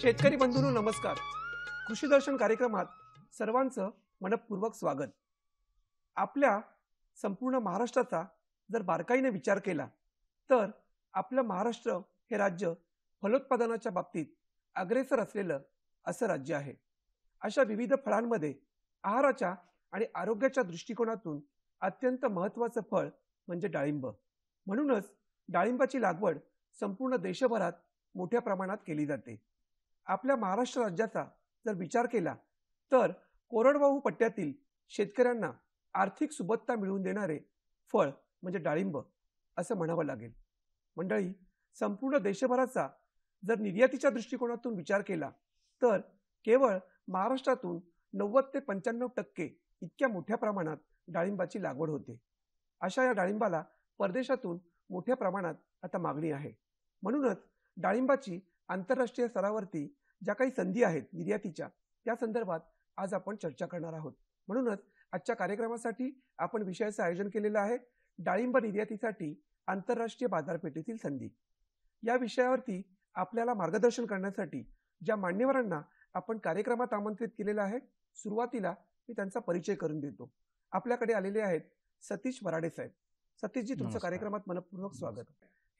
शेतकरी बंधूंनो नमस्कार कृषी दर्शन कार्यक्रमात सर्वांचं मनपूर्वक स्वागत आपल्या संपूर्ण महाराष्ट्राचा जर बारकाईने विचार केला तर आपलं महाराष्ट्र हे राज्य फलोत्पादनाच्या बाबतीत अग्रेसर असलेलं असं राज्य आहे अशा विविध फळांमध्ये आहाराच्या आणि आरोग्याच्या दृष्टिकोनातून अत्यंत महत्त्वाचं फळ म्हणजे डाळिंब म्हणूनच डाळिंबाची लागवड संपूर्ण देशभरात मोठ्या प्रमाणात केली जाते आपल्या महाराष्ट्र राज्याचा जर विचार केला तर कोरडवाहू पट्ट्यातील शेतकऱ्यांना आर्थिक सुबत्ता मिळवून देणारे फळ म्हणजे डाळिंब असं म्हणावं लागेल मंडळी संपूर्ण देशभराचा जर निर्यातीच्या दृष्टिकोनातून विचार केला तर केवळ महाराष्ट्रातून नव्वद ते पंच्याण्णव टक्के इतक्या मोठ्या प्रमाणात डाळिंबाची लागवड होते अशा या डाळिंबाला परदेशातून मोठ्या प्रमाणात आता मागणी आहे म्हणूनच डाळिंबाची आंतरराष्ट्रीय स्तरावरती ज्या काही संधी आहेत निर्यातीच्या त्या संदर्भात आज आपण चर्चा करणार आहोत म्हणूनच आजच्या कार्यक्रमासाठी आपण विषयाचं आयोजन केलेलं आहे डाळिंब निर्यातीसाठी आंतरराष्ट्रीय बाजारपेठेतील संधी या विषयावरती आपल्याला मार्गदर्शन करण्यासाठी ज्या मान्यवरांना आपण कार्यक्रमात आमंत्रित केलेलं आहे सुरुवातीला मी त्यांचा परिचय करून देतो आपल्याकडे आलेले आहेत सतीश वराडे साहेब सतीशजी तुमचं कार्यक्रमात मनपूर्वक स्वागत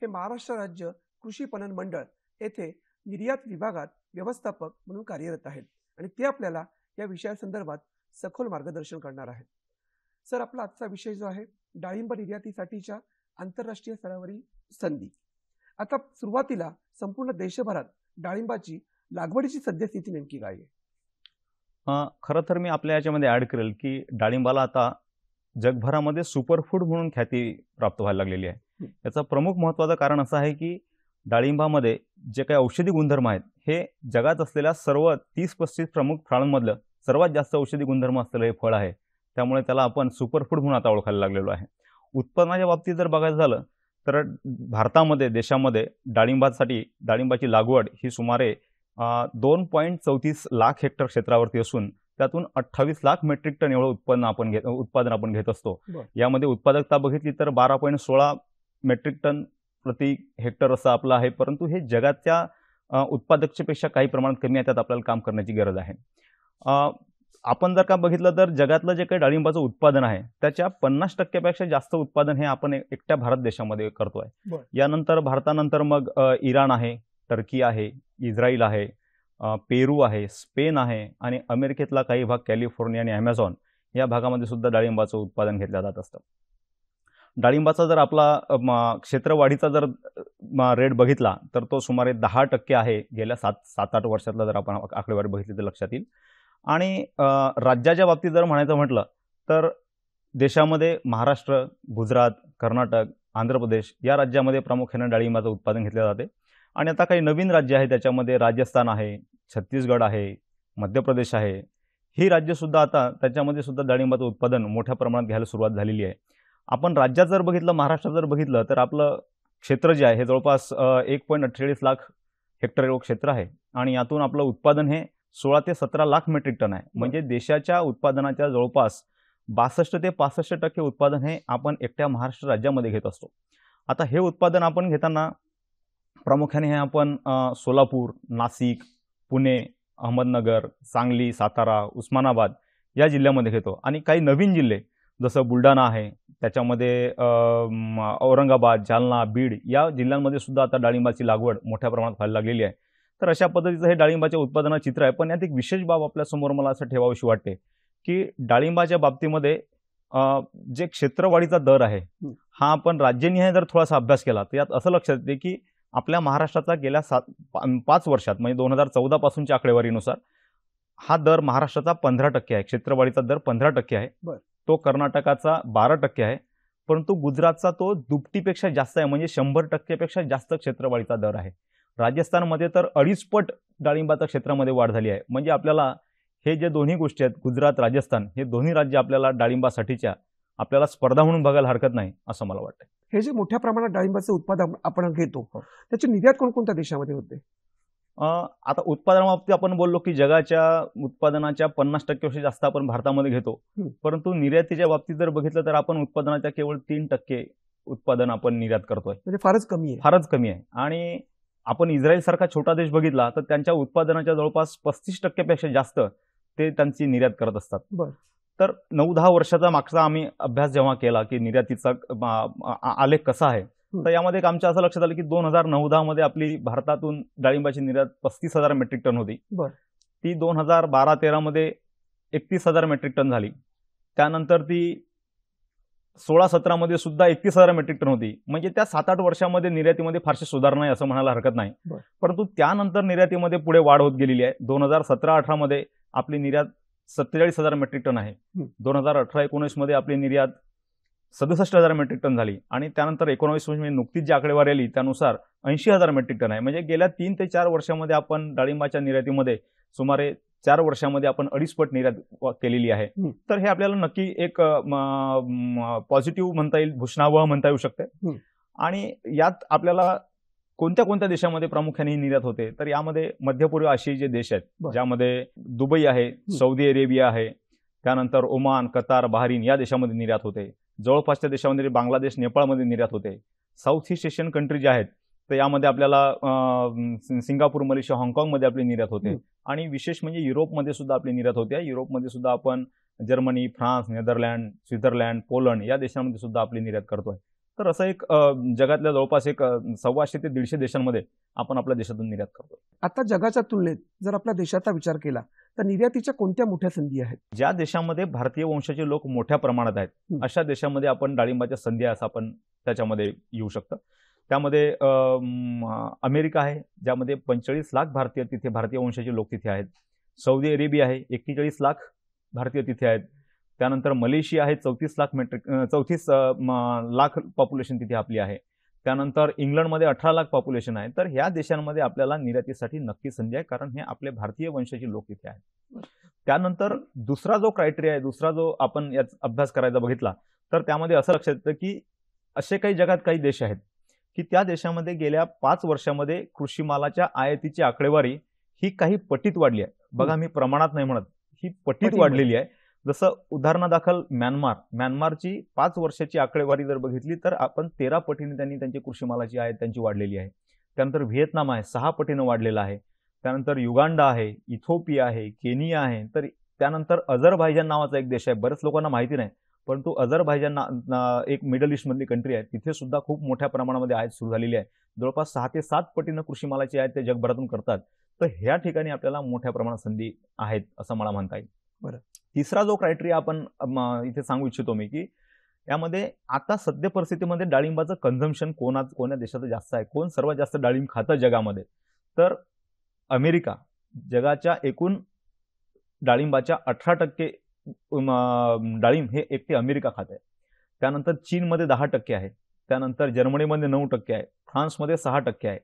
हे महाराष्ट्र राज्य कृषी पणन मंडळ येथे निर्यात विभागात व्यवस्थापक म्हणून कार्यरत आहेत आणि ते आपल्याला या विषयासंदर्भात सखोल मार्गदर्शन करणार आहेत सर आपला आजचा विषय जो आहे डाळिंब निर्यातीसाठीच्या आंतरराष्ट्रीय स्तरावरील संधी आता सुरुवातीला संपूर्ण देशभरात डाळिंबाची लागवडीची सद्यस्थिती नेमकी काय आहे खरं तर मी आपल्या याच्यामध्ये ऍड करेल की डाळिंबाला आता जगभरामध्ये सुपरफूड म्हणून ख्याती प्राप्त व्हायला लागलेली आहे याचा प्रमुख महत्वाचं कारण असं आहे की डाळिंबामध्ये जे काही औषधी गुणधर्म आहेत हे जगात असलेल्या सर्व तीस पस्तीस प्रमुख फळांमधलं सर्वात जास्त औषधी गुणधर्म असलेलं हे फळ आहे त्यामुळे त्याला आपण सुपरफूड म्हणून आता ओळखायला लागलेलो आहे उत्पन्नाच्या बाबतीत जर बघायचं झालं तर भारतामध्ये देशामध्ये डाळिंबासाठी डाळिंबाची लागवड ही सुमारे दोन पॉईंट चौतीस लाख हेक्टर क्षेत्रावरती असून त्यातून अठ्ठावीस लाख मेट्रिक टन एवढं उत्पन्न आपण घेत उत्पादन आपण घेत असतो यामध्ये उत्पादकता बघितली तर बारा पॉईंट सोळा मेट्रिक टन प्रति हेक्टर असं आपलं आहे परंतु हे जगाच्या उत्पादकतेपेक्षा काही प्रमाणात कमी आहे त्यात आपल्याला काम करण्याची गरज आहे आपण जर का बघितलं तर जगातलं जे काही डाळिंबाचं उत्पादन आहे त्याच्या पन्नास टक्क्यापेक्षा जास्त उत्पादन हे आपण एकट्या भारत देशामध्ये करतोय यानंतर भारतानंतर मग इराण आहे टर्की आहे इस्रायल आहे पेरू आहे स्पेन आहे आणि अमेरिकेतला काही भाग कॅलिफोर्निया आणि अमेझॉन या भागामध्ये सुद्धा डाळिंबाचं उत्पादन घेतलं जात असतं डाळिंबाचा जर आपला क्षेत्रवाढीचा जर रेट बघितला तर तो सुमारे दहा टक्के आहे गेल्या सात सात आठ वर्षातला जर आपण आकडेवारी बघितली तर लक्षात येईल आणि राज्याच्या बाबतीत जर म्हणायचं म्हटलं तर देशामध्ये महाराष्ट्र गुजरात कर्नाटक आंध्र प्रदेश या राज्यामध्ये प्रामुख्यानं डाळिंबाचं उत्पादन घेतलं जाते आणि आता काही नवीन राज्य आहे त्याच्यामध्ये राजस्थान आहे छत्तीसगड आहे मध्य प्रदेश आहे ही राज्यसुद्धा आता त्याच्यामध्ये सुद्धा डाळिंबाचं उत्पादन मोठ्या प्रमाणात घ्यायला सुरुवात झालेली आहे आपण राज्यात जर बघितलं महाराष्ट्रात जर बघितलं तर आपलं क्षेत्र जे आहे हे जवळपास एक पॉईंट अठ्ठेचाळीस लाख हेक्टर एवढं क्षेत्र आहे आणि यातून आपलं उत्पादन हे सोळा ते सतरा लाख मेट्रिक टन आहे म्हणजे देशाच्या उत्पादनाच्या जवळपास बासष्ट ते पासष्ट टक्के उत्पादन हे आपण एकट्या महाराष्ट्र राज्यामध्ये घेत असतो आता हे उत्पादन आपण घेताना प्रामुख्याने हे आपण सोलापूर नाशिक पुणे अहमदनगर सांगली सातारा उस्मानाबाद या जिल्ह्यामध्ये घेतो आणि काही नवीन जिल्हे जसं बुलढाणा आहे त्याच्यामध्ये औरंगाबाद जालना बीड या जिल्ह्यांमध्ये सुद्धा आता डाळिंबाची लागवड मोठ्या प्रमाणात व्हायला लागलेली आहे तर अशा पद्धतीचं हे डाळिंबाच्या उत्पादनाचं चित्र आहे पण यात एक विशेष बाब आपल्यासमोर मला असं ठेवावीशी वाटते की डाळिंबाच्या बाबतीमध्ये जे क्षेत्रवाढीचा दर आहे हा आपण राज्यनिहाय जर थोडासा अभ्यास केला तर यात असं लक्षात येते की आपल्या महाराष्ट्राचा गेल्या सात पाच वर्षात म्हणजे दोन हजार चौदापासूनच्या आकडेवारीनुसार हा दर महाराष्ट्राचा पंधरा टक्के आहे क्षेत्रवाढीचा दर पंधरा टक्के आहे तो कर्नाटकाचा बारा टक्के आहे परंतु गुजरातचा तो दुपटीपेक्षा जास्त आहे म्हणजे शंभर टक्केपेक्षा जास्त क्षेत्रवाढीचा दर आहे राजस्थानमध्ये तर अडीच पट डाळिंबाच्या क्षेत्रामध्ये वाढ झाली आहे म्हणजे आपल्याला हे जे दोन्ही गोष्टी आहेत गुजरात राजस्थान हे दोन्ही राज्य आपल्याला डाळिंबासाठीच्या आपल्याला स्पर्धा म्हणून बघायला हरकत नाही असं मला वाटतं हे जे मोठ्या प्रमाणात डाळिंबाचं उत्पादन आपण घेतो हो. त्याची निर्यात कोणकोणत्या देशामध्ये होते आता उत्पादनाबाबतीत आपण बोललो की जगाच्या उत्पादनाच्या पन्नास टक्केपेक्षा जास्त आपण भारतामध्ये घेतो परंतु निर्यातीच्या बाबतीत जर बघितलं तर आपण उत्पादनाच्या केवळ तीन टक्के उत्पादन आपण निर्यात करतोय म्हणजे फारच कमी आहे फारच कमी आहे आणि आपण इस्रायल सारखा छोटा देश बघितला तर त्यांच्या उत्पादनाच्या जवळपास पस्तीस टक्केपेक्षा जास्त ते त्यांची निर्यात करत असतात तर नऊ दहा वर्षाचा मागचा आम्ही अभ्यास जेव्हा केला की निर्यातीचा आलेख कसा आहे तर यामध्ये आमच्या असं लक्षात आलं की दोन हजार नऊ दहा मध्ये आपली भारतातून डाळिंबाची निर्यात पस्तीस हजार मेट्रिक टन होती ती दोन हजार बारा मध्ये एकतीस हजार मेट्रिक टन झाली त्यानंतर ती सोळा सतरामध्ये सुद्धा एकतीस हजार मेट्रिक टन होती म्हणजे त्या सात आठ वर्षामध्ये निर्यातीमध्ये फारशी सुधारणा आहे असं म्हणायला हरकत नाही परंतु त्यानंतर निर्यातीमध्ये पुढे वाढ होत गेलेली आहे दोन हजार सतरा अठरामध्ये आपली निर्यात सत्तेचाळीस हजार मेट्रिक टन आहे दोन हजार अठरा मध्ये आपली निर्यात सदुसष्ट हजार मेट्रिक टन झाली आणि त्यानंतर एकोणावीस म्हणजे नुकतीच जी आकडेवारी आली त्यानुसार ऐंशी हजार मेट्रिक टन आहे म्हणजे गेल्या तीन ते चार वर्षामध्ये आपण डाळिंबाच्या निर्यातीमध्ये सुमारे चार वर्षामध्ये आपण अडीच पट निर्यात केलेली आहे तर हे आपल्याला नक्की एक पॉझिटिव्ह म्हणता येईल भूषणावह म्हणता येऊ शकते आणि यात आपल्याला कोणत्या कोणत्या देशामध्ये प्रामुख्याने निर्यात होते तर यामध्ये मध्यपूर्व पूर्व जे देश आहेत ज्यामध्ये दुबई आहे सौदी अरेबिया आहे त्यानंतर ओमान कतार बहारीन या देशामध्ये निर्यात होते जवळपासच्या देशामध्ये बांगलादेश नेपाळमध्ये निर्यात होते साऊथ ईस्ट एशियन कंट्री ज्या आहेत तर यामध्ये आपल्याला सिंगापूर मलेशिया हाँगकाँगमध्ये आपली निर्यात होते आणि विशेष म्हणजे युरोपमध्ये सुद्धा आपली निर्यात होते युरोपमध्ये सुद्धा आपण Germany France Netherland Switzerland Poland या देशांमध्ये सुद्धा आपली निर्यात करतोय तर असं एक जगातल्या जवळपास एक सव्वाशे ते दीडशे देशांमध्ये आपण आपल्या देशातून निर्यात करतो आता जगाच्या तुलनेत जर आपल्या देशाचा विचार केला तर निर्यातीच्या कोणत्या मोठ्या संधी आहेत ज्या देशामध्ये भारतीय वंशाचे लोक मोठ्या प्रमाणात आहेत अशा देशामध्ये आपण डाळिंबाच्या संधी असं आपण त्याच्यामध्ये येऊ शकतो त्यामध्ये अमेरिका आहे ज्यामध्ये पंचेचाळीस लाख भारतीय तिथे भारतीय वंशाचे लोक तिथे आहेत सौदी अरेबिया आहे एक्केचाळीस लाख भारतीय तिथे आहेत त्यानंतर मलेशिया आहे चौतीस लाख मेट्रिक चौतीस लाख पॉप्युलेशन तिथे आपली आहे त्यानंतर इंग्लंडमध्ये अठरा लाख पॉप्युलेशन आहे तर ह्या देशांमध्ये आपल्याला निर्यातीसाठी नक्की संधी आहे कारण हे आपले भारतीय वंशाचे लोक इथे आहेत त्यानंतर दुसरा जो क्रायटेरिया आहे दुसरा जो आपण याचा अभ्यास करायचा बघितला तर त्यामध्ये असं लक्षात येतं की असे काही जगात काही देश आहेत की त्या देशामध्ये गेल्या पाच वर्षामध्ये कृषी मालाच्या आयातीची आकडेवारी ही काही पटीत वाढली आहे बघा मी प्रमाणात नाही म्हणत ही पटीत वाढलेली आहे जसं दाखल म्यानमार म्यानमारची पाच वर्षाची आकडेवारी जर बघितली तर आपण तेरा पटीने त्यांनी त्यांची कृषीमालाची आहे त्यांची वाढलेली आहे त्यानंतर व्हिएतनाम आहे सहा पटीनं वाढलेला आहे त्यानंतर युगांडा आहे इथोपिया आहे केनिया आहे तर त्यानंतर अझरभायजान नावाचा एक देश आहे बऱ्याच लोकांना माहिती नाही परंतु अझरबायजान ना एक मिडल ईस्टमधली कंट्री आहे तिथे सुद्धा खूप मोठ्या प्रमाणामध्ये आयात सुरू झालेली आहे जवळपास सहा ते सात पटीनं कृषीमालाची आयात ते जगभरातून करतात तर ह्या ठिकाणी आपल्याला मोठ्या प्रमाणात संधी आहेत असं मला म्हणता येईल बरं तिसरा जो क्रायटेरिया आपण इथे सांगू इच्छितो मी की यामध्ये आता सद्य परिस्थितीमध्ये डाळिंबाचं कन्झम्पन कोणा कोण्या देशात जास्त आहे कोण सर्वात जास्त डाळिंब खातं जगामध्ये तर अमेरिका जगाच्या एकूण डाळिंबाच्या अठरा टक्के डाळिंब हे एकटे अमेरिका खात आहे त्यानंतर चीनमध्ये दहा टक्के आहे त्यानंतर जर्मनीमध्ये नऊ टक्के आहे फ्रान्समध्ये सहा टक्के आहे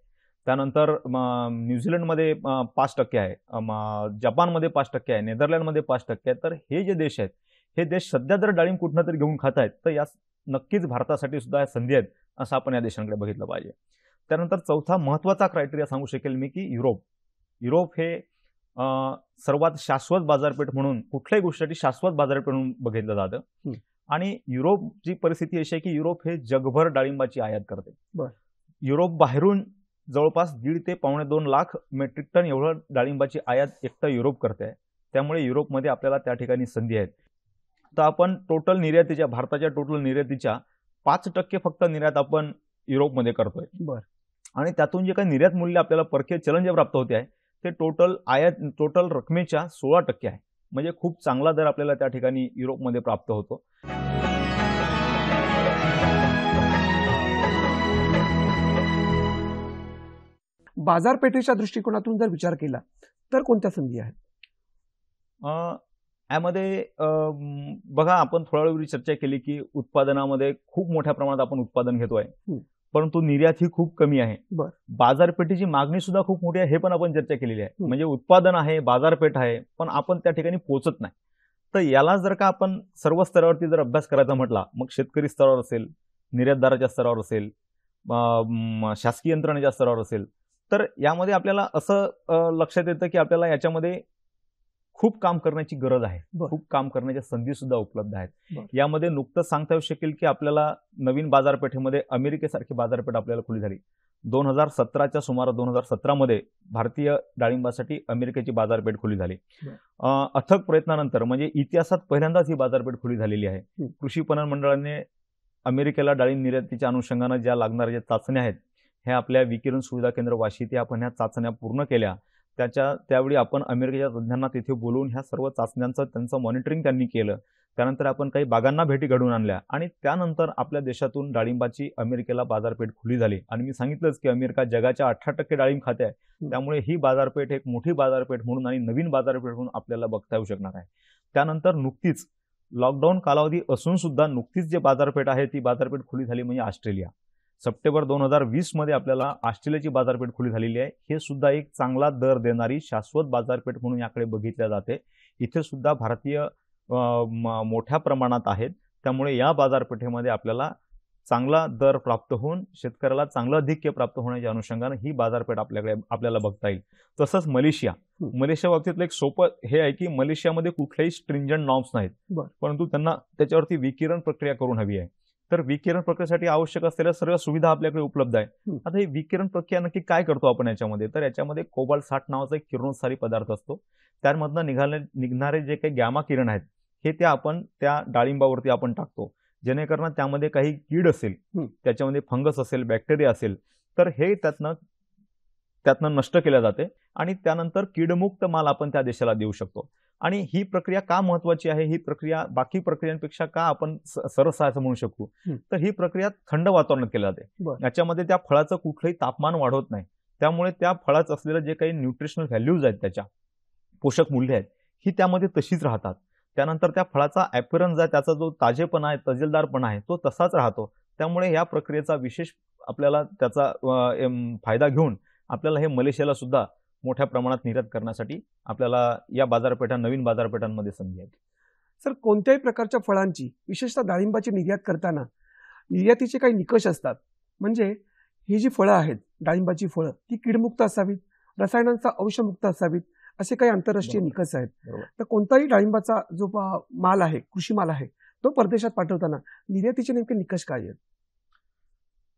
त्यानंतर न्यूझीलंडमध्ये पाच टक्के आहे जपानमध्ये पाच टक्के आहे नेदरलँडमध्ये पाच टक्के आहे तर हे जे देश आहेत हे देश सध्या जर डाळिंब कुठनं तरी घेऊन खात आहेत तर या नक्कीच भारतासाठी सुद्धा या संधी आहेत असं आपण या देशांकडे बघितलं पाहिजे त्यानंतर चौथा महत्त्वाचा क्रायटेरिया सांगू शकेल मी की युरोप युरोप हे सर्वात शाश्वत बाजारपेठ म्हणून कुठल्याही गोष्टीसाठी शाश्वत बाजारपेठ म्हणून बघितलं जातं आणि युरोपची परिस्थिती अशी आहे की युरोप हे जगभर डाळिंबाची आयात करते युरोप बाहेरून जवळपास दीड ते पावणे दोन लाख मेट्रिक टन एवढं डाळिंबाची आयात एकटा युरोप करते आहे त्यामुळे युरोपमध्ये आपल्याला त्या ठिकाणी संधी आहेत तर आपण टोटल निर्यातीच्या भारताच्या टोटल निर्यातीच्या पाच टक्के फक्त निर्यात आपण युरोपमध्ये करतोय बरं आणि त्यातून जे काही निर्यात मूल्य आपल्याला परकीय चलन जे प्राप्त होते आहे ते टोटल आयात टोटल रकमेच्या सोळा टक्के आहे म्हणजे खूप चांगला दर आपल्याला त्या ठिकाणी युरोपमध्ये प्राप्त होतो बाजारपेठेच्या दृष्टिकोनातून जर विचार केला तर कोणत्या संधी आहेत यामध्ये बघा आपण थोड्या वेळी चर्चा केली की उत्पादनामध्ये खूप मोठ्या प्रमाणात आपण उत्पादन घेतोय परंतु निर्यात ही खूप कमी आहे बाजारपेठेची मागणी सुद्धा खूप मोठी आहे हे पण आपण चर्चा केलेली आहे म्हणजे उत्पादन आहे बाजारपेठ आहे पण आपण त्या ठिकाणी पोहोचत नाही तर याला जर का आपण सर्व स्तरावरती जर अभ्यास करायचा म्हटला मग शेतकरी स्तरावर असेल निर्यातदाराच्या स्तरावर असेल शासकीय यंत्रणेच्या स्तरावर असेल तर यामध्ये आपल्याला असं लक्षात येतं की आपल्याला याच्यामध्ये खूप काम करण्याची गरज आहे खूप काम करण्याच्या संधी सुद्धा उपलब्ध आहेत यामध्ये नुकतंच सांगता येऊ शकेल की आपल्याला नवीन बाजारपेठेमध्ये अमेरिकेसारखी बाजारपेठ आपल्याला खुली झाली दोन हजार सतराच्या सुमारास दोन हजार सतरामध्ये भारतीय डाळिंबासाठी अमेरिकेची बाजारपेठ खुली झाली अथक प्रयत्नानंतर म्हणजे इतिहासात पहिल्यांदाच ही बाजारपेठ खुली झालेली आहे कृषी पणन मंडळाने अमेरिकेला डाळिंब निर्यातीच्या अनुषंगाने ज्या लागणाऱ्या ज्या चाचण्या आहेत हे आपल्या विकिरण सुविधा केंद्र वाशी ते आपण ह्या चाचण्या पूर्ण केल्या त्याच्या त्यावेळी आपण अमेरिकेच्या तज्ज्ञांना तिथे बोलवून ह्या सर्व चाचण्यांचं त्यांचं मॉनिटरिंग त्यांनी केलं त्यानंतर आपण काही बागांना भेटी घडवून आणल्या आणि त्यानंतर आपल्या देशातून डाळिंबाची अमेरिकेला बाजारपेठ खुली झाली आणि मी सांगितलंच की अमेरिका जगाच्या अठरा टक्के डाळिंब खाते आहे त्यामुळे ही बाजारपेठ एक मोठी बाजारपेठ म्हणून आणि नवीन बाजारपेठ म्हणून आपल्याला बघता येऊ शकणार आहे त्यानंतर नुकतीच लॉकडाऊन कालावधी असून सुद्धा नुकतीच जे बाजारपेठ आहे ती बाजारपेठ खुली झाली म्हणजे ऑस्ट्रेलिया सप्टेंबर दोन हजार मध्ये आपल्याला ऑस्ट्रेलियाची बाजारपेठ खुली झालेली आहे हे सुद्धा एक चांगला दर देणारी शाश्वत बाजारपेठ म्हणून याकडे बघितल्या जाते इथे सुद्धा भारतीय मोठ्या प्रमाणात आहेत त्यामुळे या बाजारपेठेमध्ये आपल्याला चांगला दर प्राप्त होऊन शेतकऱ्याला चांगलं अधिक्य प्राप्त होण्याच्या अनुषंगाने ही बाजारपेठ आपल्याकडे आपल्याला बघता येईल तसंच मलेशिया मलेशिया बाबतीतलं एक सोपं हे आहे की मलेशियामध्ये कुठलेही स्ट्रिंजंट नॉर्म्स नाहीत परंतु त्यांना त्याच्यावरती विकिरण प्रक्रिया करून हवी आहे तर विकिरण प्रक्रियेसाठी आवश्यक असलेल्या सर्व सुविधा आपल्याकडे उपलब्ध आहे आता ही विकिरण प्रक्रिया नक्की काय करतो आपण याच्यामध्ये तर याच्यामध्ये कोबाल्ट साठ नावाचा एक किरणोत्सारी पदार्थ असतो त्यामधनं निघाले निघणारे जे काही गॅमा किरण आहेत हे त्या आपण त्या डाळिंबावरती आपण टाकतो जेणेकरून त्यामध्ये काही कीड असेल त्याच्यामध्ये फंगस असेल बॅक्टेरिया असेल तर हे त्यातनं त्यातनं नष्ट केल्या जाते आणि त्यानंतर कीडमुक्त माल आपण त्या देशाला देऊ शकतो आणि ही प्रक्रिया का महत्वाची आहे ही प्रक्रिया बाकी प्रक्रियांपेक्षा का आपण सरस असं म्हणू शकू तर ही प्रक्रिया थंड वातावरणात केली जाते याच्यामध्ये त्या फळाचं कुठलंही तापमान वाढवत नाही त्यामुळे त्या फळाचं असलेलं जे काही न्यूट्रिशनल व्हॅल्यूज आहेत त्याच्या पोषक मूल्य आहेत ही त्यामध्ये तशीच राहतात त्यानंतर त्या फळाचा ॲपिरन्स आहे त्याचा जो ताजेपणा आहे तजेलदारपणा आहे तो तसाच राहतो त्यामुळे या प्रक्रियेचा विशेष आपल्याला त्याचा फायदा घेऊन आपल्याला हे मलेशियाला सुद्धा मोठ्या प्रमाणात निर्यात करण्यासाठी आपल्याला या बाजारपेठा नवीन बाजारपेठांमध्ये संधी आहेत सर कोणत्याही प्रकारच्या फळांची विशेषतः डाळिंबाची निर्यात करताना निर्यातीचे काही निकष असतात म्हणजे ही जी फळं आहेत डाळिंबाची फळं ती कीडमुक्त असावीत रसायनांचा अंशमुक्त असावीत असे काही आंतरराष्ट्रीय निकष आहेत तर कोणताही डाळिंबाचा जो माल आहे कृषी माल आहे तो परदेशात पाठवताना निर्यातीचे नेमके निकष काय आहेत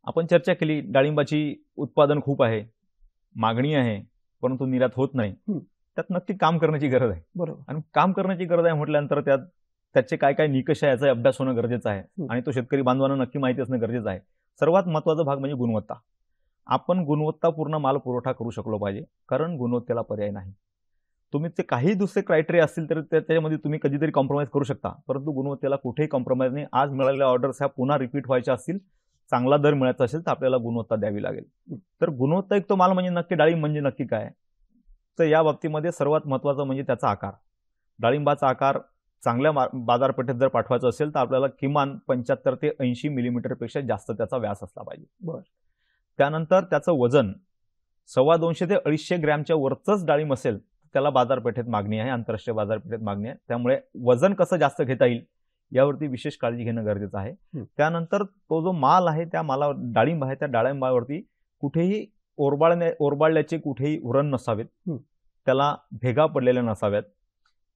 आपण चर्चा केली डाळिंबाची उत्पादन खूप आहे मागणी आहे परंतु निर्यात होत नाही त्यात नक्की काम करण्याची गरज आहे बरोबर आणि काम करण्याची गरज आहे म्हटल्यानंतर त्यात त्याचे काय काय निकष आहे याचा अभ्यास होणं गरजेचं आहे आणि तो शेतकरी बांधवांना नक्की माहिती असणं गरजेचं आहे सर्वात महत्वाचा भाग म्हणजे गुणवत्ता आपण गुणवत्तापूर्ण माल पुरवठा करू शकलो पाहिजे कारण गुणवत्तेला पर्याय नाही तुम्ही ते काही दुसरे क्रायटेरिया असतील तर त्याच्यामध्ये तुम्ही कधीतरी कॉम्प्रोमाइज करू शकता परंतु गुणवत्तेला कुठेही कॉम्प्रोमाइज नाही आज मिळालेल्या ऑर्डर्स ह्या पुन्हा रिपीट व्हायच्या असतील चांगला दर मिळायचा असेल तर आपल्याला गुणवत्ता द्यावी लागेल तर गुणवत्ता एक तो माल म्हणजे नक्की डाळिंब म्हणजे नक्की काय तर या बाबतीमध्ये सर्वात महत्त्वाचं म्हणजे त्याचा आकार डाळिंबाचा आकार चांगल्या बाजारपेठेत जर पाठवायचा असेल तर आपल्याला किमान पंच्याहत्तर ते ऐंशी मिलीमीटरपेक्षा जास्त त्याचा व्यास असला पाहिजे बर त्यानंतर त्याचं वजन सव्वा दोनशे ते अडीचशे ग्रॅमच्या वरचंच डाळिंब असेल त्याला बाजारपेठेत मागणी आहे आंतरराष्ट्रीय बाजारपेठेत मागणी आहे त्यामुळे वजन कसं जास्त घेता येईल यावरती विशेष काळजी घेणं गरजेचं आहे त्यानंतर तो जो माल आहे त्या मालावर डाळिंब आहे त्या डाळिंबावरती कुठेही ओरबाळण्या ओरबाळल्याचे कुठेही उरण नसावेत त्याला भेगा पडलेल्या नसाव्यात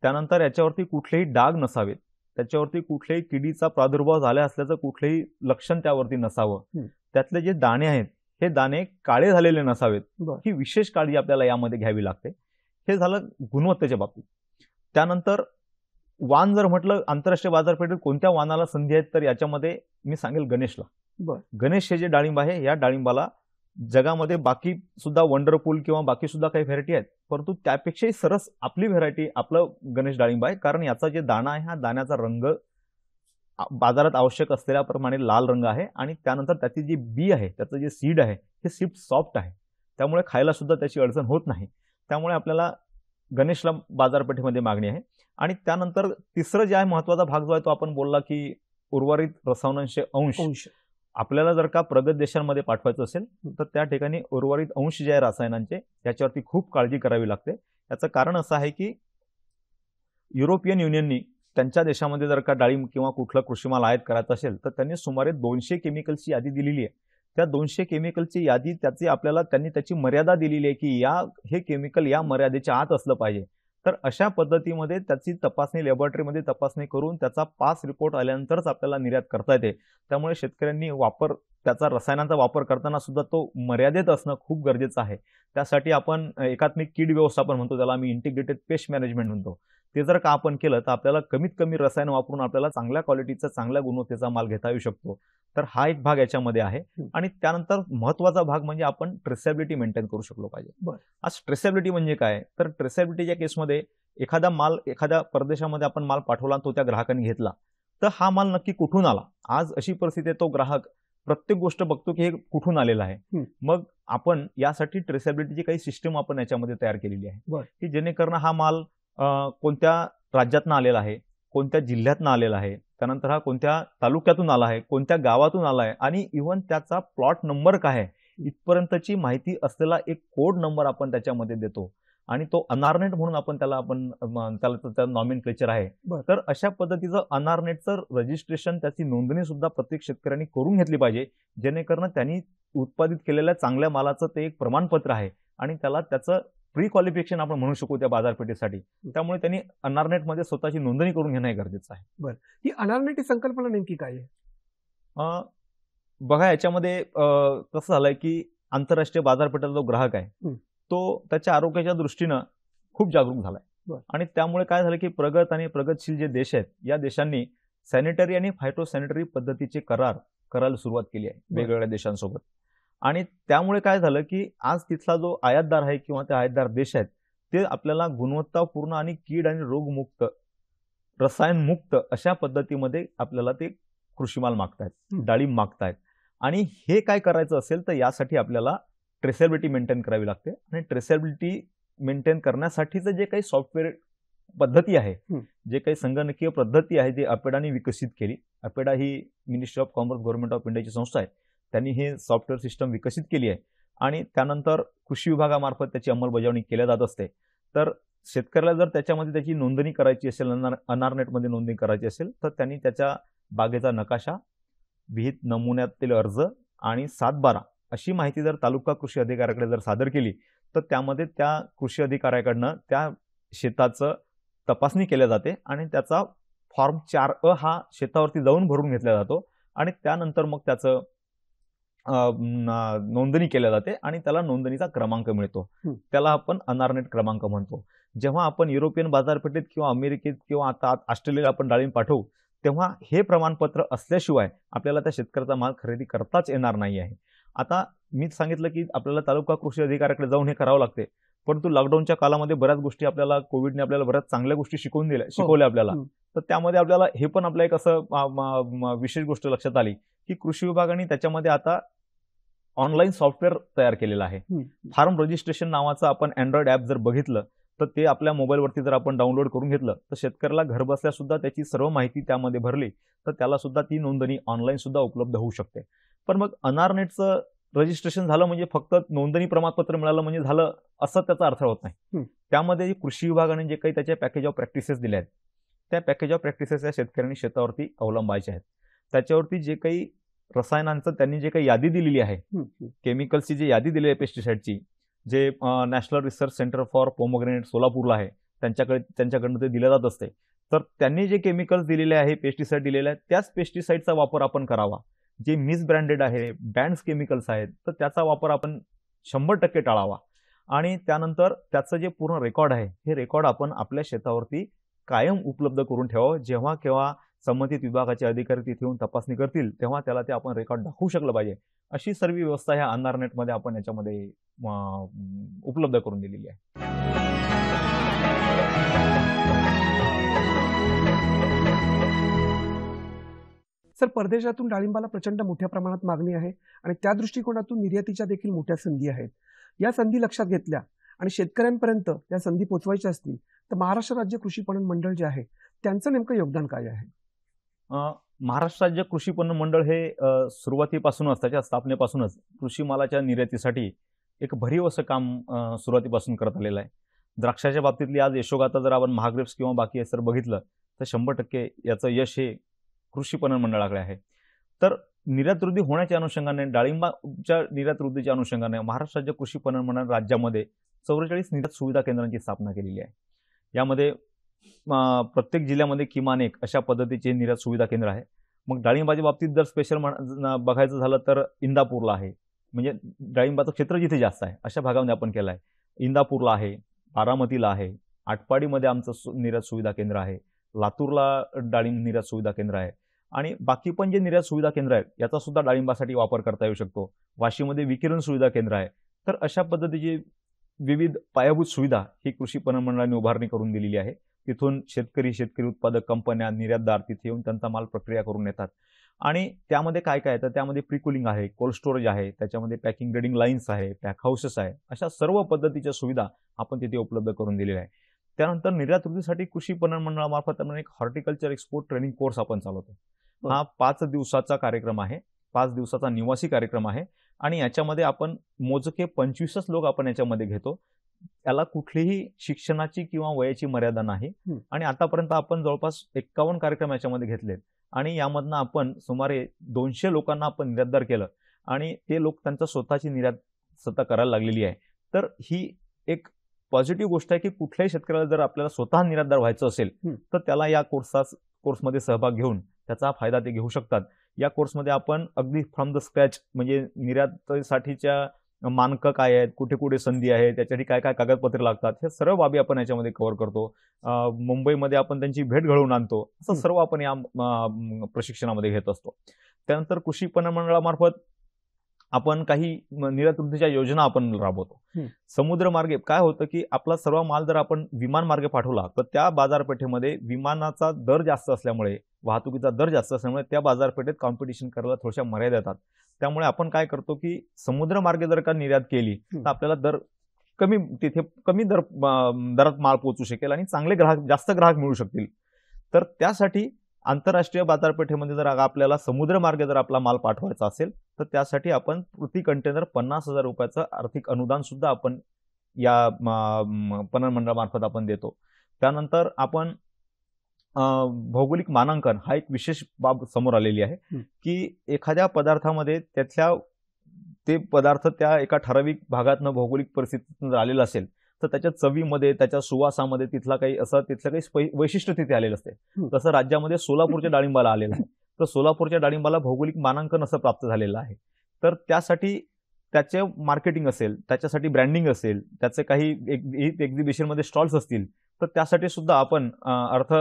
त्यानंतर याच्यावरती कुठलेही डाग नसावेत त्याच्यावरती कुठल्याही किडीचा प्रादुर्भाव झाला असल्याचं कुठलेही लक्षण त्यावरती नसावं त्यातले जे दाणे आहेत हे दाणे काळे झालेले नसावेत ही विशेष काळजी आपल्याला यामध्ये घ्यावी लागते हे झालं गुणवत्तेच्या बाबतीत त्यानंतर वान जर म्हटलं आंतरराष्ट्रीय बाजारपेठेत कोणत्या वानाला संधी आहेत तर याच्यामध्ये मी सांगेल गणेशला बर गणेश हे जे डाळिंब आहे या डाळिंबाला जगामध्ये बाकी सुद्धा वंडरफुल किंवा बाकी सुद्धा काही व्हेरायटी आहेत परंतु त्यापेक्षाही सरस आपली व्हेरायटी आपलं गणेश डाळिंब आहे कारण याचा जे दाणा आहे हा दाण्याचा रंग बाजारात आवश्यक असलेल्याप्रमाणे लाल रंग आहे आणि त्यानंतर त्याची जी बी आहे त्याचं जे सीड आहे हे सीड सॉफ्ट आहे त्यामुळे खायला सुद्धा त्याची अडचण होत नाही त्यामुळे आपल्याला गणेशला बाजारपेठेमध्ये मागणी आहे आणि त्यानंतर तिसरं जे आहे महत्वाचा भाग जो आहे तो आपण बोलला की उर्वरित रसावनांश अंश आपल्याला जर का प्रगत देशांमध्ये पाठवायचं असेल तर त्या ठिकाणी उर्वरित अंश जे आहे रसायनांचे त्याच्यावरती खूप काळजी करावी लागते याचं कारण असं आहे की युरोपियन युनियननी त्यांच्या देशामध्ये जर का डाळिंब किंवा कुठला कृषी माल आयात करायचा असेल तर त्यांनी सुमारे दोनशे केमिकलची यादी दिलेली आहे त्या दोनशे केमिकलची यादी त्याची आपल्याला त्यांनी त्याची मर्यादा दिलेली आहे की या हे केमिकल या मर्यादेच्या आत असलं पाहिजे तर अशा पद्धतीमध्ये त्याची तपासणी लॅबॉरेटरीमध्ये तपासणी करून त्याचा पास रिपोर्ट आल्यानंतरच आपल्याला निर्यात करता येते त्यामुळे शेतकऱ्यांनी वापर त्याचा रसायनांचा वापर करताना सुद्धा तो मर्यादेत असणं खूप गरजेचं आहे त्यासाठी आपण एकात्मिक कीड व्यवस्थापन म्हणतो त्याला आम्ही इंटिग्रेटेड पेस्ट मॅनेजमेंट म्हणतो ते जर का आपण केलं तर आपल्याला कमीत कमी रसायन वापरून आपल्याला चांगल्या क्वालिटीचा चांगल्या गुणवत्तेचा माल घेता येऊ शकतो तर हा एक भाग याच्यामध्ये आहे आणि त्यानंतर महत्वाचा भाग म्हणजे आपण ट्रेसेबिलिटी मेंटेन करू शकलो पाहिजे आज ट्रेसेबिलिटी म्हणजे काय तर ट्रेसेबिलिटीच्या केसमध्ये एखादा माल एखाद्या परदेशामध्ये आपण माल पाठवला तो त्या ग्राहकाने घेतला तर हा माल नक्की कुठून आला आज अशी परिस्थिती आहे तो ग्राहक प्रत्येक गोष्ट बघतो की हे कुठून आलेलं आहे मग आपण यासाठी ट्रेसेबिलिटीची काही सिस्टम आपण याच्यामध्ये तयार केलेली आहे की जेणेकरून हा माल कोणत्या राज्यातनं आलेला आहे कोणत्या जिल्ह्यातनं आलेला आहे त्यानंतर हा कोणत्या तालुक्यातून आला आहे कोणत्या गावातून आला आहे आणि इव्हन त्याचा प्लॉट नंबर काय आहे इथपर्यंतची माहिती असलेला एक कोड नंबर आपण त्याच्यामध्ये देतो आणि तो अनारनेट म्हणून आपण त्याला आपण त्याला नॉमिन क्लेचर आहे तर अशा पद्धतीचं अनारनेटचं रजिस्ट्रेशन त्याची नोंदणी सुद्धा प्रत्येक शेतकऱ्यांनी करून घेतली पाहिजे जेणेकरून त्यांनी उत्पादित केलेल्या चांगल्या मालाचं ते एक प्रमाणपत्र आहे आणि त्याला त्याचं प्री क्वालिफिकेशन आपण म्हणू शकू त्या बाजारपेठेसाठी त्यामुळे त्यांनी अनारनेटमध्ये स्वतःची नोंदणी करून घेणं गरजेचं आहे बरं ही अनारनेट ही संकल्पना नेमकी काय आहे बघा याच्यामध्ये कसं झालंय की आंतरराष्ट्रीय बाजारपेठेचा जो ग्राहक आहे तो त्याच्या आरोग्याच्या दृष्टीनं खूप जागरूक झालाय आणि त्यामुळे काय झालं की प्रगत आणि प्रगतशील जे देश आहेत या देशांनी सॅनिटरी आणि सॅनिटरी पद्धतीचे करार करायला सुरुवात केली आहे वेगवेगळ्या देशांसोबत आणि त्यामुळे काय झालं की आज तिथला जो आयातदार आहे किंवा ते आयातदार देश आहेत ते आपल्याला गुणवत्तापूर्ण आणि कीड आणि रोगमुक्त रसायनमुक्त अशा पद्धतीमध्ये आपल्याला ते कृषीमाल मागतायत डाळिंब मागतायत आणि हे काय करायचं असेल तर यासाठी आपल्याला ट्रेसेबिलिटी मेंटेन करावी लागते आणि ट्रेसेबिलिटी मेंटेन करण्यासाठीचं जे काही सॉफ्टवेअर पद्धती आहे जे काही संगणकीय पद्धती आहे जी अपेडाने विकसित केली अपेडा ही ministry of commerce government of इंडियाची संस्था आहे त्यांनी हे सॉफ्टवेअर सिस्टम विकसित केली आहे आणि त्यानंतर कृषी विभागामार्फत त्याची अंमलबजावणी केल्या जात असते तर शेतकऱ्याला जर त्याच्यामध्ये त्याची नोंदणी करायची असेल अनार अनारनेटमध्ये नोंदणी करायची असेल तर त्यांनी त्याच्या बागेचा नकाशा विहित नमुन्यातील अर्ज आणि सातबारा अशी माहिती जर तालुका कृषी अधिकाऱ्याकडे जर सादर केली तर त्यामध्ये त्या कृषी अधिकाऱ्याकडनं त्या शेताचं तपासणी केल्या जाते आणि त्याचा फॉर्म चार अ हा शेतावरती जाऊन भरून घेतला जातो आणि त्यानंतर मग त्याचं नोंदणी केल्या जाते आणि त्याला नोंदणीचा क्रमांक मिळतो त्याला आपण अनारनेट क्रमांक म्हणतो जेव्हा आपण युरोपियन बाजारपेठेत किंवा अमेरिकेत किंवा आता ऑस्ट्रेलियाला आपण डाळिंब पाठवू तेव्हा हे प्रमाणपत्र असल्याशिवाय आपल्याला त्या शेतकऱ्याचा माल खरेदी करताच येणार नाही आहे आता मी सांगितलं की आपल्याला तालुका कृषी अधिकाऱ्याकडे जाऊन हे करावं लागते परंतु लॉकडाऊनच्या काळामध्ये बऱ्याच गोष्टी आपल्याला कोविडने आपल्याला बऱ्याच चांगल्या गोष्टी शिकवून दिल्या हो. शिकवल्या आपल्याला तर त्यामध्ये आपल्याला हे पण आपलं एक असं विशेष गोष्ट लक्षात आली की कृषी विभागाने त्याच्यामध्ये आता ऑनलाईन सॉफ्टवेअर तयार केलेलं आहे फार्म रजिस्ट्रेशन नावाचं आपण अँड्रॉइड ऍप जर बघितलं तर ते आपल्या मोबाईलवरती जर आपण डाउनलोड करून घेतलं तर शेतकऱ्याला घर बसल्या सुद्धा त्याची सर्व माहिती त्यामध्ये भरली तर त्याला सुद्धा ती नोंदणी ऑनलाईन सुद्धा उपलब्ध होऊ शकते पण मग अनारनेटचं रजिस्ट्रेशन झालं म्हणजे फक्त नोंदणी प्रमाणपत्र मिळालं म्हणजे झालं असं त्याचा अर्थ होत नाही त्यामध्ये कृषी विभागाने जे काही त्याच्या पॅकेज ऑफ प्रॅक्टिसेस दिल्या आहेत त्या पॅकेज ऑफ प्रॅक्टिसेस या शेतकऱ्यांनी शेतावरती अवलंबायच्या आहेत त्याच्यावरती जे काही रसायनांचं त्यांनी जे काही यादी दिलेली आहे केमिकल्सची जी यादी दिलेली आहे पेस्टिसाईडची जे national research centre for pomegranate सोलापूरला आहे त्यांच्याकडे त्यांच्याकडनं ते दिलं जात असते तर त्यांनी जे केमिकल्स दिलेले आहे पेस्टिसाईड दिलेले आहे त्याच पेस्टिसाईडचा वापर आपण करावा जे मिसब्रँडेड आहे बँड्स केमिकल्स आहेत तर त्याचा वापर आपण शंभर टक्के टाळावा आणि त्यानंतर त्याचं जे पूर्ण रेकॉर्ड आहे हे रेकॉर्ड आपण आपल्या शेतावरती कायम उपलब्ध करून ठेवावं जेव्हा केव्हा संबंधित विभागाचे अधिकारी तिथे येऊन तपासणी करतील तेव्हा त्याला ते आपण रेकॉर्ड दाखवू शकलं पाहिजे अशी सर्व व्यवस्था ह्या नेटमध्ये आपण याच्यामध्ये उपलब्ध करून दिलेली आहे सर परदेशातून डाळिंबाला प्रचंड मोठ्या प्रमाणात मागणी आहे आणि त्या दृष्टिकोनातून निर्यातीच्या देखील मोठ्या संधी आहेत या संधी लक्षात घेतल्या आणि शेतकऱ्यांपर्यंत या संधी पोचवायच्या असतील तर महाराष्ट्र राज्य कृषी पणन मंडळ जे आहे त्यांचं नेमकं योगदान काय आहे महाराष्ट्र राज्य कृषी पन्न मंडळ हे सुरुवातीपासूनच त्याच्या स्थापनेपासूनच कृषी मालाच्या निर्यातीसाठी एक भरीव असं काम सुरुवातीपासून करत आलेलं आहे द्राक्षाच्या बाबतीतली आज यशोगाता जर आपण महाग्रेप्स किंवा बाकी सर बघितलं तर शंभर टक्के याचं यश हे कृषी पन्न मंडळाकडे आहे तर निर्यातवृद्धी होण्याच्या अनुषंगाने डाळिंबाच्या निर्यातवृद्धीच्या अनुषंगाने महाराष्ट्र राज्य कृषी पन्न मंडळ राज्यामध्ये चौवेचाळीस निर्यात सुविधा केंद्रांची स्थापना केलेली आहे यामध्ये प्रत्येक जिल्ह्यामध्ये किमान एक अशा पद्धतीचे निर्यात सुविधा केंद्र आहे मग डाळिंबाच्या बाबतीत जर स्पेशल म्हण बघायचं झालं तर इंदापूरला आहे म्हणजे डाळिंबाचं क्षेत्र जिथे जास्त आहे अशा भागामध्ये आपण केलं आहे इंदापूरला आहे बारामतीला आहे आटपाडीमध्ये आमचं निर्यात सुविधा केंद्र आहे लातूरला डाळिंब निर्यात सुविधा केंद्र आहे आणि बाकी पण जे निर्यात सुविधा केंद्र आहेत याचा सुद्धा डाळिंबासाठी वापर करता येऊ शकतो वाशीमध्ये विकिरण सुविधा केंद्र आहे तर अशा पद्धतीची विविध पायाभूत सुविधा ही कृषी पणन मंडळाने उभारणी करून दिलेली आहे तिथून शेतकरी शेतकरी उत्पादक कंपन्या निर्यातदार तिथे येऊन त्यांचा माल प्रक्रिया करून येतात आणि त्यामध्ये काय काय तर त्यामध्ये प्रिकुलिंग आहे कोल्ड स्टोरेज आहे त्याच्यामध्ये पॅकिंग ग्रेडिंग लाईन्स आहे पॅक हाऊसेस आहे अशा सर्व पद्धतीच्या सुविधा आपण तिथे उपलब्ध करून दिलेल्या आहे त्यानंतर निर्यात वृद्धीसाठी कृषी पणन मंडळामार्फत आपण एक हॉर्टिकल्चर एक्सपोर्ट ट्रेनिंग कोर्स आपण चालवतो हा पाच दिवसाचा कार्यक्रम आहे पाच दिवसाचा निवासी कार्यक्रम आहे आणि याच्यामध्ये आपण मोजके पंचवीसच लोक आपण याच्यामध्ये घेतो याला कुठलीही शिक्षणाची किंवा वयाची मर्यादा नाही आणि आतापर्यंत आपण जवळपास एक्कावन्न कार्यक्रम याच्यामध्ये घेतले आणि यामधनं आपण सुमारे दोनशे लोकांना आपण निर्यातदार केलं आणि ते लोक त्यांचा स्वतःची निर्यात स्वतः करायला लागलेली आहे तर ही एक पॉझिटिव्ह गोष्ट आहे की कुठल्याही शेतकऱ्याला जर आपल्याला स्वतः निर्यातदार व्हायचं असेल तर त्याला या कोर्सचा कोर्समध्ये सहभाग घेऊन त्याचा फायदा ते घेऊ शकतात या कोर्समध्ये आपण अगदी फ्रॉम द स्क्रॅच म्हणजे निर्यातीसाठीच्या मानकं काय आहेत कुठे कुठे संधी आहे त्याच्यासाठी काय काय कागदपत्रे लागतात हे सर्व बाबी आपण याच्यामध्ये कव्हर करतो मुंबईमध्ये आपण त्यांची भेट घडवून आणतो असं सर्व आपण या प्रशिक्षणामध्ये घेत असतो त्यानंतर कृषी पणन मंडळामार्फत आपण काही निर्यातवृद्धीच्या योजना आपण राबवतो समुद्र मार्गे काय होतं की आपला सर्व माल जर आपण विमान मार्गे पाठवला तर त्या बाजारपेठेमध्ये विमानाचा दर जास्त असल्यामुळे वाहतुकीचा दर जास्त असल्यामुळे त्या बाजारपेठेत कॉम्पिटिशन करायला थोड्याशा मर्यादा येतात त्यामुळे आपण काय करतो की समुद्र मार्गे जर का निर्यात केली तर आपल्याला दर कमी तिथे कमी दर दरात माल पोहोचू शकेल आणि चांगले ग्राहक जास्त ग्राहक मिळू शकतील तर त्यासाठी आंतरराष्ट्रीय बाजारपेठेमध्ये जर आपल्याला समुद्र मार्गे जर आपला माल पाठवायचा असेल तर त्यासाठी आपण प्रति कंटेनर पन्नास हजार रुपयाचं आर्थिक अनुदान सुद्धा आपण या पणन मंडळामार्फत आपण देतो त्यानंतर आपण भौगोलिक मानांकन हा एक विशेष बाब समोर आलेली आहे की एखाद्या पदार्थामध्ये त्यातल्या ते पदार्थ त्या एका ठराविक भागातनं भौगोलिक परिस्थितीतनं आलेला असेल तर त्याच्या चवीमध्ये त्याच्या सुवासामध्ये तिथला काही असं तिथलं काही वैशिष्ट्य तिथे आलेलं असते तसं राज्यामध्ये सोलापूरच्या डाळिंबाला आलेलं आहे तर सोलापूरच्या डाळिंबाला भौगोलिक मानांकन असं प्राप्त झालेलं आहे तर त्यासाठी त्याचे मार्केटिंग असेल त्याच्यासाठी ब्रँडिंग असेल त्याचे काही एक्झिबिशनमध्ये स्टॉल्स असतील तर त्यासाठी सुद्धा आपण अर्थ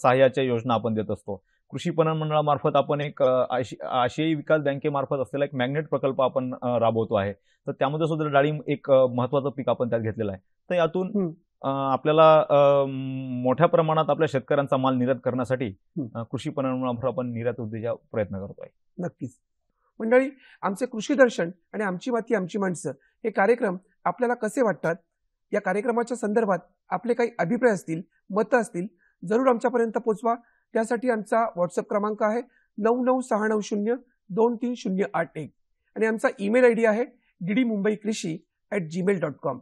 सहाय्याच्या योजना आपण देत असतो कृषी पणन मंडळामार्फत आपण एक आशियाई विकास बँकेमार्फत असलेला एक मॅग्नेट प्रकल्प आपण राबवतो आहे तर त्यामध्ये सुद्धा डाळिंब एक महत्वाचं पीक आपण त्यात घेतलेलं आहे तर यातून आपल्याला मोठ्या प्रमाणात आपल्या शेतकऱ्यांचा माल निर्यात करण्यासाठी कृषी पणन आपण निर्यात उद्देशा प्रयत्न करतोय नक्कीच मंडळी आमचे कृषी दर्शन आणि आमची माती आमची माणसं हे कार्यक्रम आपल्याला कसे वाटतात या कार्यक्रमाच्या संदर्भात आपले काही अभिप्राय असतील मतं असतील जरूर आमच्यापर्यंत पोचवा त्यासाठी आमचा व्हॉट्सअप क्रमांक आहे नऊ नऊ सहा नऊ शून्य दोन तीन शून्य आठ एक आणि आमचा ईमेल आय डी आहे डी डी मुंबई कृषी at Gmail dot com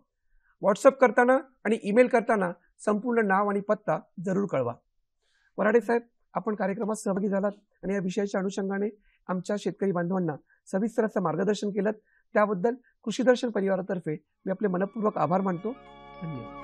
WhatsApp करताना आणि ईमेल करताना संपूर्ण नाव आणि पत्ता जरूर कळवा वराडे साहेब आपण कार्यक्रमात सहभागी झालात आणि या विषयाच्या अनुषंगाने आमच्या शेतकरी बांधवांना सविस्तर मार्गदर्शन केलं त्याबद्दल कृषी दर्शन परिवारातर्फे मी आपले मनपूर्वक आभार मानतो धन्यवाद